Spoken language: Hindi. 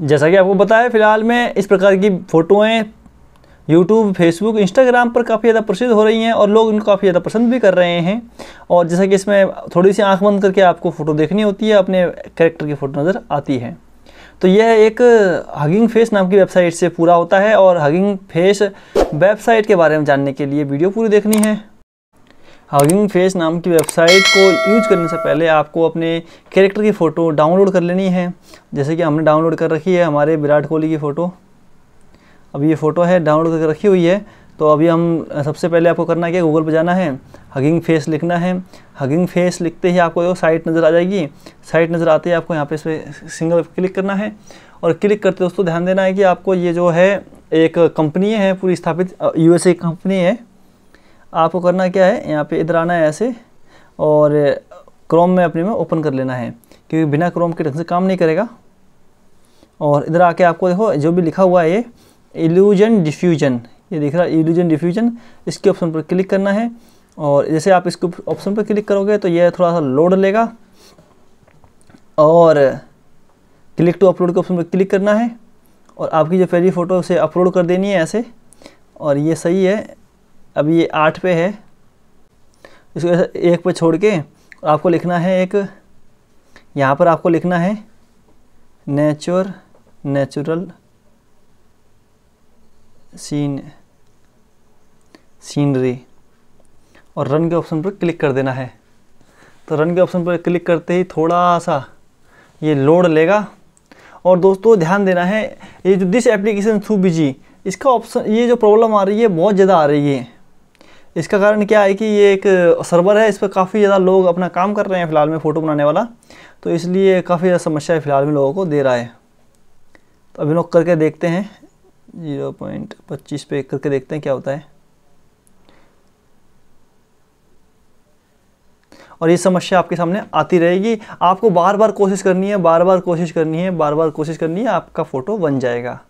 जैसा कि आपको बताया फ़िलहाल में इस प्रकार की फ़ोटोएँ यूट्यूब फेसबुक इंस्टाग्राम पर काफ़ी ज़्यादा प्रसिद्ध हो रही हैं और लोग इनको काफ़ी ज़्यादा पसंद भी कर रहे हैं और जैसा कि इसमें थोड़ी सी आंख बंद करके आपको फ़ोटो देखनी होती है अपने करेक्टर की फ़ोटो नज़र आती है तो यह एक हगिंग फेस नाम की वेबसाइट से पूरा होता है और हगिंग फेस वेबसाइट के बारे में जानने के लिए वीडियो पूरी देखनी है हगिंग फेस नाम की वेबसाइट को यूज करने से पहले आपको अपने कैरेक्टर की फ़ोटो डाउनलोड कर लेनी है जैसे कि हमने डाउनलोड कर रखी है हमारे विराट कोहली की फ़ोटो अब ये फ़ोटो है डाउनलोड करके रखी हुई है तो अभी हम सबसे पहले आपको करना क्या गूगल पर जाना है हगिंग फेस लिखना है हगिंग फेस लिखते ही आपको जो साइट नज़र आ जाएगी साइट नज़र आते ही आपको यहाँ पे इस पर सिंगल क्लिक करना है और क्लिक करते दोस्तों ध्यान देना है कि आपको ये जो है एक कंपनी है पूरी स्थापित यूएसए कंपनी है आपको करना क्या है यहाँ पे इधर आना है ऐसे और क्रोम में अपने में ओपन कर लेना है क्योंकि बिना क्रोम के ढंग से काम नहीं करेगा और इधर आके आपको देखो जो भी लिखा हुआ है ये एल्यूजन डिफ्यूजन ये दिख रहा है एल्यूजन डिफ्यूजन इसके ऑप्शन पर क्लिक करना है और जैसे आप इसके ऑप्शन पर क्लिक करोगे तो यह थोड़ा सा लोड लेगा और क्लिक टू अपलोड के ऑप्शन पर क्लिक करना है और आपकी जो पहली फ़ोटो उसे अपलोड कर देनी है ऐसे और ये सही है अब ये आठ पे है इसको एक पे छोड़ के आपको लिखना है एक यहाँ पर आपको लिखना है नेचुर नेचुरल सीन सीनरी और रन के ऑप्शन पर क्लिक कर देना है तो रन के ऑप्शन पर क्लिक करते ही थोड़ा सा ये लोड लेगा और दोस्तों ध्यान देना है ये जो दिस एप्लीकेशन थ्रू बिजी इसका ऑप्शन ये जो प्रॉब्लम आ रही है बहुत ज़्यादा आ रही है इसका कारण क्या है कि ये एक सर्वर है इस पर काफ़ी ज़्यादा लोग अपना काम कर रहे हैं फ़िलहाल में फ़ोटो बनाने वाला तो इसलिए काफ़ी ज़्यादा समस्या फ़िलहाल में लोगों को दे रहा है तो अभी लोग करके देखते हैं ज़ीरो पॉइंट पच्चीस पे करके देखते हैं क्या होता है और ये समस्या आपके सामने आती रहेगी आपको बार बार कोशिश करनी है बार बार कोशिश करनी है बार बार कोशिश करनी है आपका फ़ोटो बन जाएगा